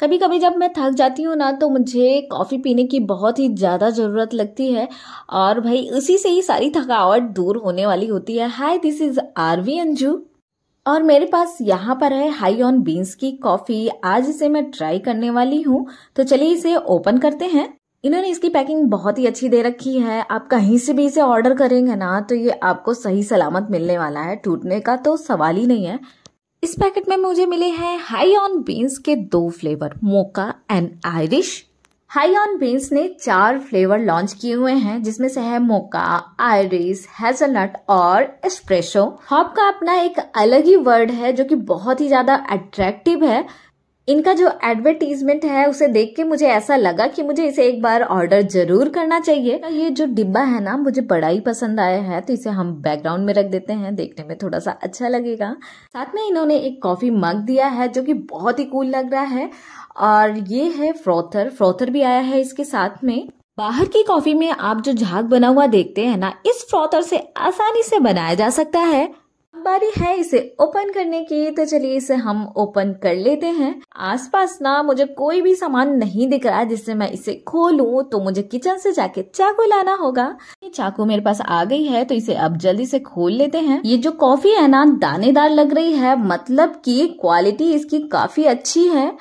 कभी कभी जब मैं थक जाती हूँ ना तो मुझे कॉफ़ी पीने की बहुत ही ज़्यादा ज़रूरत लगती है और भाई उसी से ही सारी थकावट दूर होने वाली होती है hi this is V Anju और मेरे पास यहाँ पर है हाई ऑन बीन्स की कॉफ़ी आज इसे मैं ट्राई करने वाली हूँ तो चलिए इसे ओपन करते हैं इन्होंने इसकी पैकिंग बहुत ही अच्छी दे रखी है आप कहीं से भी इसे ऑर्डर करेंगे ना तो ये आपको सही सलामत मिलने वाला है टूटने का तो सवाल ही नहीं है इस पैकेट में मुझे मिले हैं हाई ऑन बीन्स के दो flavour mocha and Irish high on beans ने चार फ्लेवर लॉन्च किए हुए हैं जिसमें से है मोका आयरिस हेजलनट और एस्प्रेसो हॉप का अपना एक अलग ही वर्ड है जो कि बहुत ही ज्यादा अट्रैक्टिव है इनका जो एडवर्टीजमेंट है उसे देख के मुझे ऐसा लगा कि मुझे इसे एक बार ऑर्डर जरूर करना चाहिए तो ये जो डिब्बा है ना मुझे बड़ा ही पसंद आया है तो इसे हम बैकग्राउंड में रख देते हैं देखने में थोड़ा सा अच्छा लगेगा साथ में इन्होंने एक कॉफी मग दिया है जो कि बहुत ही कूल लग रहा है और ये है फ्रोथर फ्रोथर भी आया है इसके साथ में बाहर की कॉफी में आप जो झाग बना हुआ देखते हैं ना इस फ्रोथर से आसानी से बनाया जा सकता है बारी है इसे ओपन करने की तो चलिए इसे हम ओपन कर लेते हैं आसपास ना मुझे कोई भी सामान नहीं दिख रहा जिससे मैं इसे खोलूं तो मुझे किचन से जाके चाकू लाना होगा ये चाकू मेरे पास आ गई है तो इसे अब जल्दी से खोल लेते हैं ये जो कॉफी है ना दानेदार लग रही है मतलब की क्वालिटी इसकी काफी अच्छी है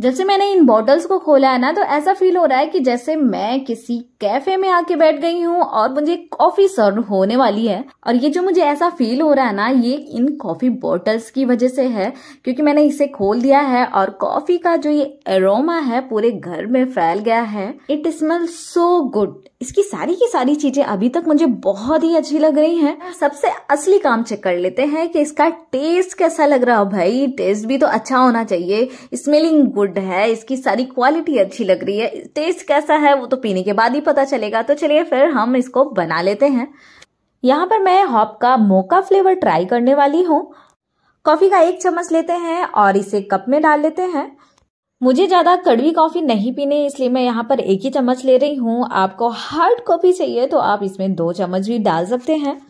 जैसे मैंने इन बॉटल्स को खोला है ना तो ऐसा फील हो रहा है कि जैसे मैं किसी कैफे में आके बैठ गई हूँ और मुझे कॉफी सर्व होने वाली है और ये जो मुझे ऐसा फील हो रहा है ना ये इन कॉफी बॉटल्स की वजह से है क्योंकि मैंने इसे खोल दिया है और कॉफी का जो ये एरोमा है पूरे घर में फैल गया है इट स्मेल सो गुड इसकी सारी की सारी चीजें अभी तक मुझे बहुत ही अच्छी लग रही हैं सबसे असली काम चेक कर लेते हैं कि इसका टेस्ट कैसा लग रहा हो भाई टेस्ट भी तो अच्छा होना चाहिए स्मेलिंग गुड है इसकी सारी क्वालिटी अच्छी लग रही है टेस्ट कैसा है वो तो पीने के बाद ही पता चलेगा तो चलिए फिर हम इसको बना लेते हैं यहाँ पर मैं हॉप का मोका फ्लेवर ट्राई करने वाली हूँ कॉफ़ी का एक चम्मच लेते हैं और इसे कप में डाल लेते हैं मुझे ज़्यादा कड़वी कॉफ़ी नहीं पीने इसलिए मैं यहाँ पर एक ही चम्मच ले रही हूँ आपको हार्ड कॉफ़ी चाहिए तो आप इसमें दो चम्मच भी डाल सकते हैं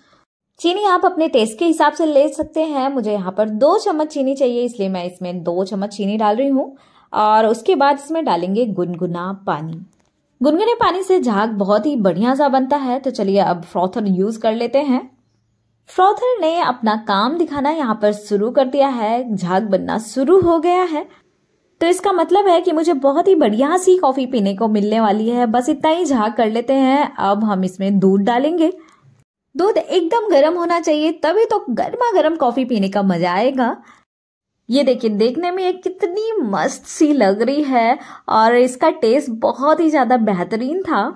चीनी आप अपने टेस्ट के हिसाब से ले सकते हैं मुझे यहाँ पर दो चम्मच चीनी चाहिए इसलिए मैं इसमें दो चम्मच चीनी डाल रही हूँ और उसके बाद इसमें डालेंगे गुनगुना पानी गुनगुने पानी से झाग बहुत ही बढ़िया सा बनता है तो चलिए अब फ्रॉथर यूज कर लेते हैं फ्रॉथर ने अपना काम दिखाना यहाँ पर शुरू कर दिया है झाग बनना शुरू हो गया है तो इसका मतलब है कि मुझे बहुत ही बढ़िया सी कॉफी पीने को मिलने वाली है बस इतना ही झाग कर लेते हैं अब हम इसमें दूध डालेंगे दूध एकदम गर्म होना चाहिए तभी तो गर्मा गर्म कॉफी पीने का मजा आएगा ये देखिए देखने में ये कितनी मस्त सी लग रही है और इसका टेस्ट बहुत ही ज़्यादा बेहतरीन था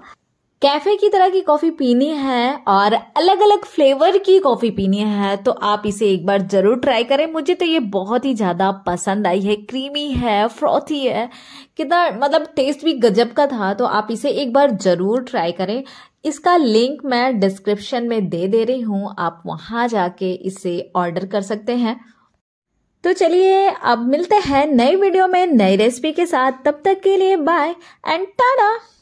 कैफे की तरह की कॉफी पीनी है और अलग अलग फ्लेवर की कॉफी पीनी है तो आप इसे एक बार जरूर ट्राई करें मुझे तो ये बहुत ही ज्यादा पसंद आई है क्रीमी है फ्रॉथी है कितना मतलब टेस्ट भी गजब का था तो आप इसे एक बार जरूर ट्राई करें इसका लिंक मैं डिस्क्रिप्शन में दे दे रही हूँ आप वहां जाके इसे ऑर्डर कर सकते हैं तो चलिए अब मिलते हैं नई वीडियो में नई रेसिपी के साथ तब तक के लिए बाय एंड टाटा